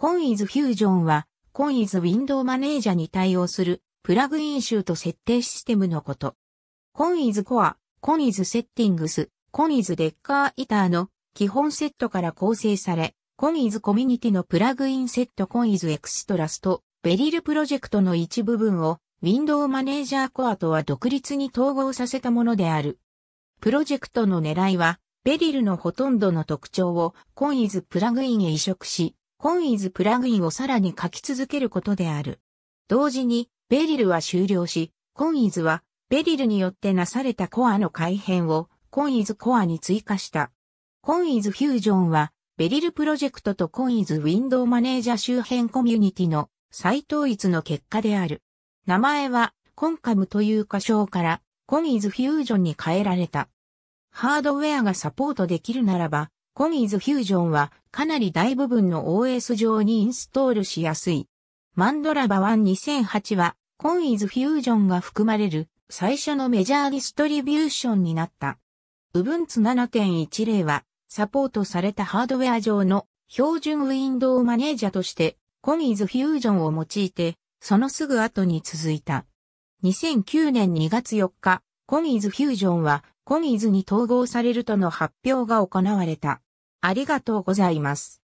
コンイズフュージョンはコンイズウィンドウマネージャに対応するプラグイン集と設定システムのこと。コンイズコア、コンイズセッティングス、コンイズデッカーイターの基本セットから構成され、コンイズコミュニティのプラグインセットコンイズエクストラスとベリルプロジェクトの一部分をウィンドウマネージャーコアとは独立に統合させたものである。プロジェクトの狙いは、ベリルのほとんどの特徴をコンイズプラグインへ移植し、コンイズプラグインをさらに書き続けることである。同時に、ベリルは終了し、コンイズは、ベリルによってなされたコアの改変を、コンイズコアに追加した。コンイズフュージョンは、ベリルプロジェクトとコンイズウィンドウマネージャー周辺コミュニティの再統一の結果である。名前は、コンカムという箇所から、コンイズフュージョンに変えられた。ハードウェアがサポートできるならば、コンーズフュージョンはかなり大部分の OS 上にインストールしやすい。マンドラバ1 2008はコンーズフュージョンが含まれる最初のメジャーディストリビューションになった。Ubuntu 7.10はサポートされたハードウェア上の標準ウィンドウマネージャーとしてコンーズフュージョンを用いてそのすぐ後に続いた。2009年2月4日、コンーズフュージョンはコンーズに統合されるとの発表が行われた。ありがとうございます。